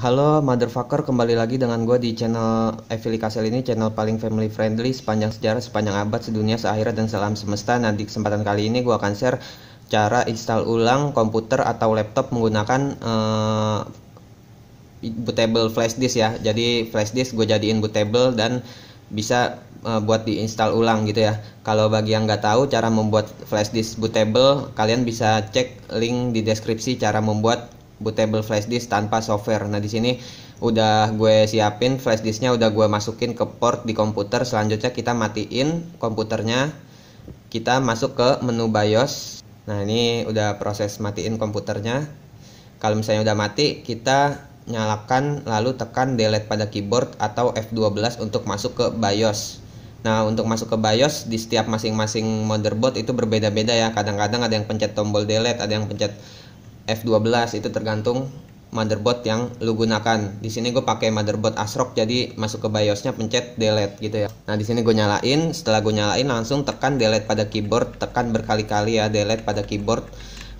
Halo motherfucker, kembali lagi dengan gue di channel Evili Castle ini Channel paling family friendly sepanjang sejarah, sepanjang abad, sedunia, seakhirat, dan selam semesta Nah di kesempatan kali ini gue akan share cara install ulang komputer atau laptop menggunakan uh, bootable flash disk ya Jadi flash disk gue jadiin bootable dan bisa uh, buat diinstal ulang gitu ya Kalau bagi yang nggak tahu cara membuat flash disk bootable Kalian bisa cek link di deskripsi cara membuat bootable flash disk tanpa software. Nah, di sini udah gue siapin flash disknya udah gue masukin ke port di komputer. Selanjutnya kita matiin komputernya. Kita masuk ke menu BIOS. Nah, ini udah proses matiin komputernya. Kalau misalnya udah mati, kita nyalakan lalu tekan delete pada keyboard atau F12 untuk masuk ke BIOS. Nah, untuk masuk ke BIOS di setiap masing-masing motherboard itu berbeda-beda ya. Kadang-kadang ada yang pencet tombol delete, ada yang pencet F12 itu tergantung motherboard yang lu gunakan. Di sini gue pakai motherboard Asrock jadi masuk ke BIOSnya pencet delete gitu ya. Nah di sini gue nyalain, setelah gue nyalain langsung tekan delete pada keyboard, tekan berkali-kali ya delete pada keyboard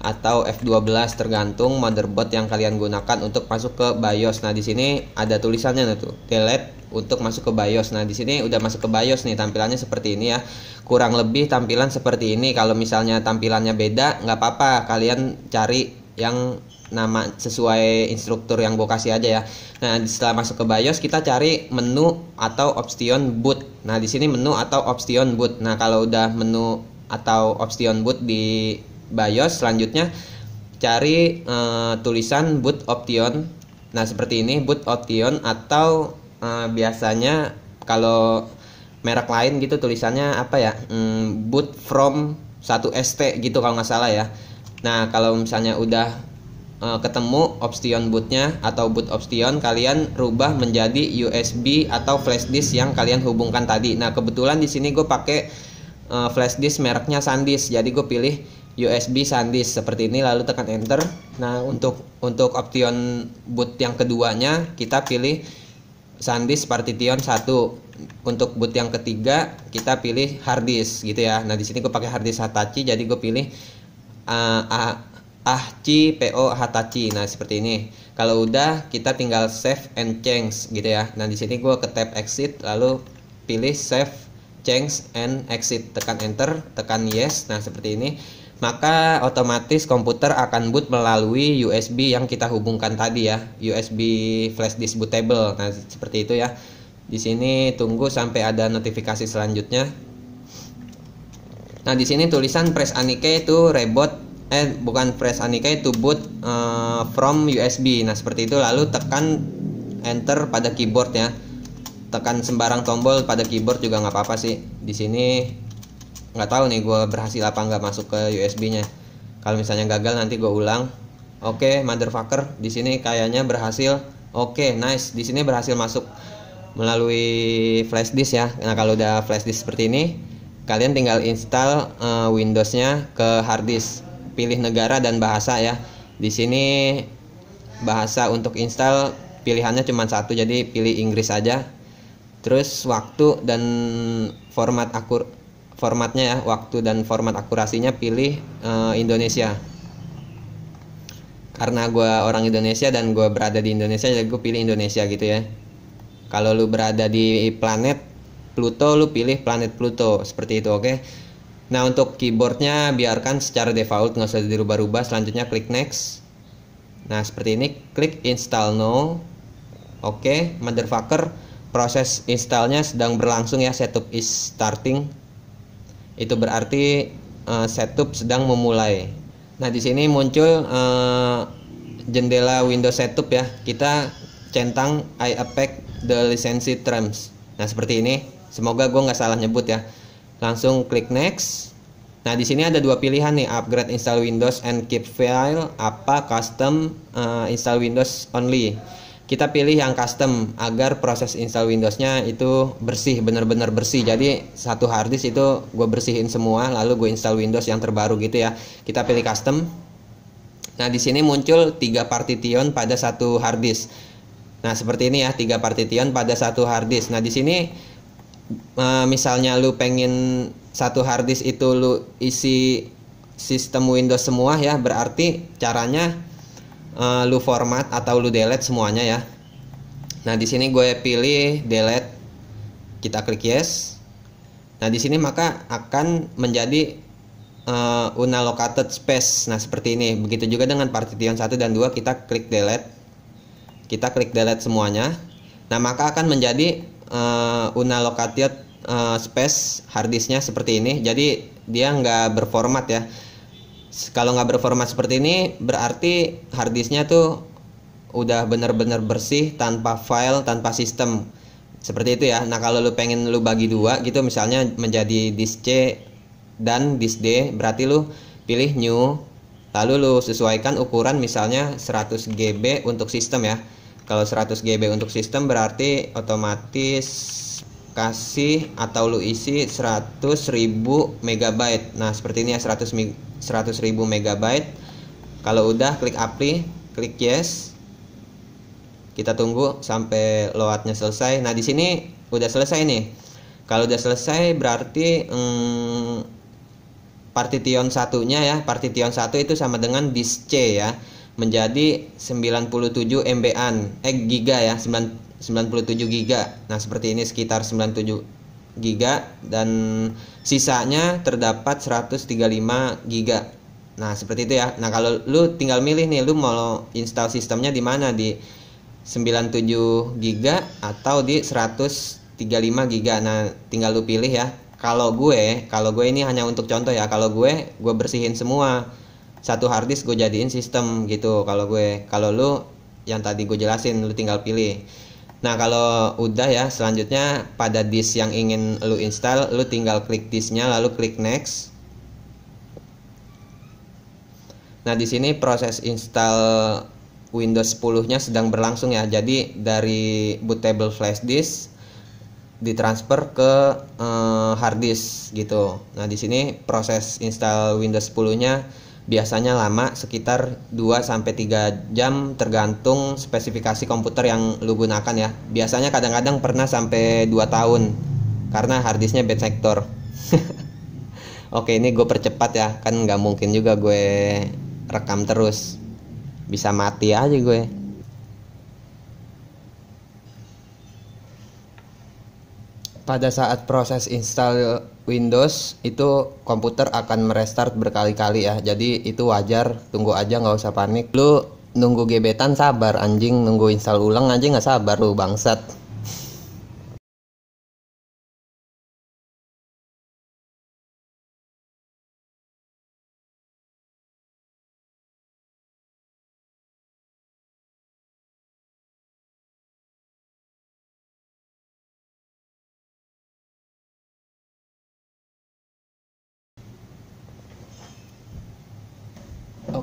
atau F12 tergantung motherboard yang kalian gunakan untuk masuk ke BIOS. Nah di sini ada tulisannya tuh delete untuk masuk ke BIOS. Nah, di sini udah masuk ke BIOS nih, tampilannya seperti ini ya. Kurang lebih tampilan seperti ini. Kalau misalnya tampilannya beda, nggak apa-apa, kalian cari yang nama sesuai instruktur yang gue kasih aja ya. Nah setelah masuk ke BIOS kita cari menu atau option boot. Nah di sini menu atau option boot. Nah kalau udah menu atau option boot di BIOS selanjutnya cari e, tulisan boot option. Nah seperti ini boot option atau e, biasanya kalau merek lain gitu tulisannya apa ya? Mm, boot from 1 ST gitu kalau nggak salah ya. Nah, kalau misalnya udah e, ketemu option bootnya atau boot option, kalian rubah menjadi USB atau flash disk yang kalian hubungkan tadi. Nah, kebetulan di sini gue pakai e, flash disk mereknya SanDisk, jadi gue pilih USB SanDisk seperti ini lalu tekan enter. Nah, untuk untuk option boot yang keduanya kita pilih SanDisk Partition 1 untuk boot yang ketiga kita pilih hard disk gitu ya. Nah di sini gue pakai hard disk Hitachi jadi gue pilih uh, ah, ahci ah, po hatachi nah seperti ini kalau udah kita tinggal save and change gitu ya nah di sini gue ke tab exit lalu pilih save change and exit tekan enter tekan yes nah seperti ini maka otomatis komputer akan boot melalui USB yang kita hubungkan tadi ya USB flash disk bootable nah seperti itu ya di sini tunggu sampai ada notifikasi selanjutnya Nah, di sini tulisan Press Anike itu reboot eh bukan press Anike itu boot uh, from USB. Nah, seperti itu lalu tekan enter pada keyboard ya. Tekan sembarang tombol pada keyboard juga nggak apa-apa sih. Di sini nggak tahu nih gue berhasil apa nggak masuk ke USB-nya. Kalau misalnya gagal nanti gue ulang. Oke, okay, motherfucker, di sini kayaknya berhasil. Oke, okay, nice. Di sini berhasil masuk melalui flash disk ya. Nah, kalau udah flash disk seperti ini, kalian tinggal install uh, Windows-nya ke harddisk pilih negara dan bahasa ya di sini bahasa untuk install pilihannya cuma satu jadi pilih Inggris aja terus waktu dan format akur formatnya ya waktu dan format akurasinya pilih uh, Indonesia karena gue orang Indonesia dan gue berada di Indonesia jadi gue pilih Indonesia gitu ya kalau lu berada di planet Pluto lu pilih planet Pluto seperti itu oke okay? nah untuk keyboardnya biarkan secara default nggak usah dirubah-rubah selanjutnya klik next nah seperti ini klik install now oke okay, motherfucker proses installnya sedang berlangsung ya setup is starting itu berarti uh, setup sedang memulai nah di sini muncul uh, jendela Windows setup ya kita centang I affect the license terms nah seperti ini Semoga gue nggak salah nyebut ya. Langsung klik next. Nah, di sini ada dua pilihan nih, upgrade install Windows and keep file apa custom uh, install Windows only. Kita pilih yang custom agar proses install Windowsnya itu bersih, benar-benar bersih. Jadi satu harddisk itu gue bersihin semua, lalu gue install Windows yang terbaru gitu ya. Kita pilih custom. Nah, di sini muncul tiga partition pada satu harddisk. Nah, seperti ini ya, tiga partition pada satu harddisk. Nah, di sini uh, misalnya lu pengen satu hard itu lu isi sistem Windows semua ya berarti caranya uh, lu format atau lu delete semuanya ya nah di sini gue pilih delete kita klik yes nah di sini maka akan menjadi uh, unallocated space nah seperti ini begitu juga dengan partition 1 dan 2 kita klik delete kita klik delete semuanya nah maka akan menjadi uh, una located uh, space harddisknya seperti ini jadi dia nggak berformat ya kalau nggak berformat seperti ini berarti harddisknya tuh udah bener-bener bersih tanpa file tanpa sistem seperti itu ya nah kalau lu pengen lu bagi dua gitu misalnya menjadi disk C dan disk D berarti lu pilih new lalu lu sesuaikan ukuran misalnya 100 GB untuk sistem ya kalau 100 GB untuk sistem berarti otomatis kasih atau lu isi 100.000 MB. Nah, seperti ini ya 100 100.000 MB. Kalau udah klik apply, klik yes. Kita tunggu sampai loadnya selesai. Nah, di sini udah selesai nih. Kalau udah selesai berarti hmm, partition satunya ya, partition satu itu sama dengan disk C ya menjadi 97 MB-an eh giga ya 9, 97 giga nah seperti ini sekitar 97 giga dan sisanya terdapat 135 giga nah seperti itu ya nah kalau lu tinggal milih nih lu mau install sistemnya di mana di 97 giga atau di 135 giga nah tinggal lu pilih ya kalau gue kalau gue ini hanya untuk contoh ya kalau gue gue bersihin semua satu hard gue jadiin sistem gitu kalau gue kalau lu yang tadi gue jelasin lu tinggal pilih Nah kalau udah ya selanjutnya pada disk yang ingin lu install lu tinggal klik disknya lalu klik next. Nah di sini proses install Windows 10 nya sedang berlangsung ya jadi dari bootable flash disk ditransfer ke uh, hard disk gitu. Nah di sini proses install Windows 10 nya biasanya lama sekitar 2 sampai 3 jam tergantung spesifikasi komputer yang lu gunakan ya. Biasanya kadang-kadang pernah sampai 2 tahun karena harddisknya bad sector. Oke, ini gue percepat ya, kan nggak mungkin juga gue rekam terus. Bisa mati aja gue. pada saat proses install Windows itu komputer akan merestart berkali-kali ya jadi itu wajar tunggu aja nggak usah panik lu nunggu gebetan sabar anjing nunggu install ulang anjing nggak sabar lu bangsat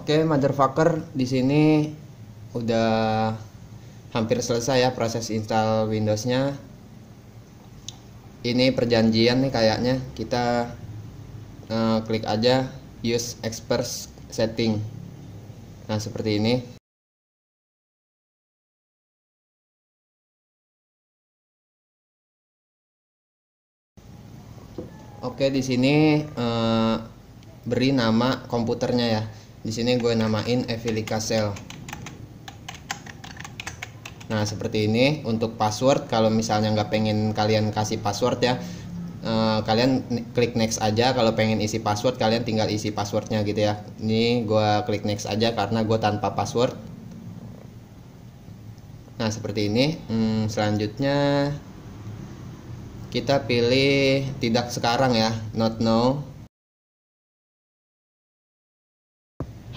Oke, motherfucker, di sini udah hampir selesai ya proses install Windows-nya. Ini perjanjian nih kayaknya kita uh, klik aja use expert setting. Nah, seperti ini. Oke, di sini uh, beri nama komputernya ya di sini gue namain Evilica Cell nah seperti ini untuk password kalau misalnya nggak pengen kalian kasih password ya eh, kalian klik next aja kalau pengen isi password kalian tinggal isi passwordnya gitu ya ini gue klik next aja karena gue tanpa password nah seperti ini hmm, selanjutnya kita pilih tidak sekarang ya not now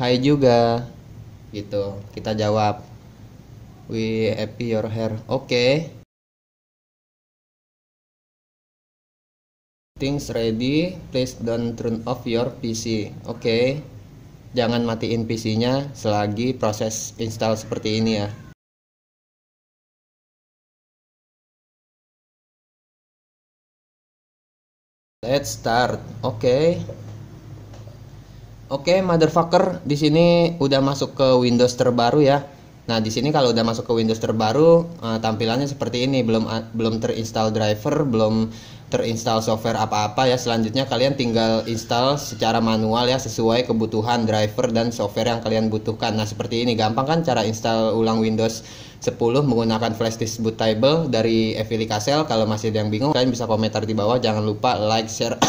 Hai juga gitu kita jawab we happy your hair oke okay. things ready please don't turn off your PC oke okay. jangan matiin PC nya selagi proses install seperti ini ya let's start oke okay. Oke, okay, motherfucker, di sini udah masuk ke Windows terbaru ya. Nah, di sini kalau udah masuk ke Windows terbaru, uh, tampilannya seperti ini, belum uh, belum terinstall driver, belum terinstall software apa-apa ya. Selanjutnya kalian tinggal install secara manual ya sesuai kebutuhan driver dan software yang kalian butuhkan. Nah, seperti ini gampang kan cara install ulang Windows 10 menggunakan flash disk bootable dari Evili Casel. Kalau masih ada yang bingung, kalian bisa komentar di bawah. Jangan lupa like, share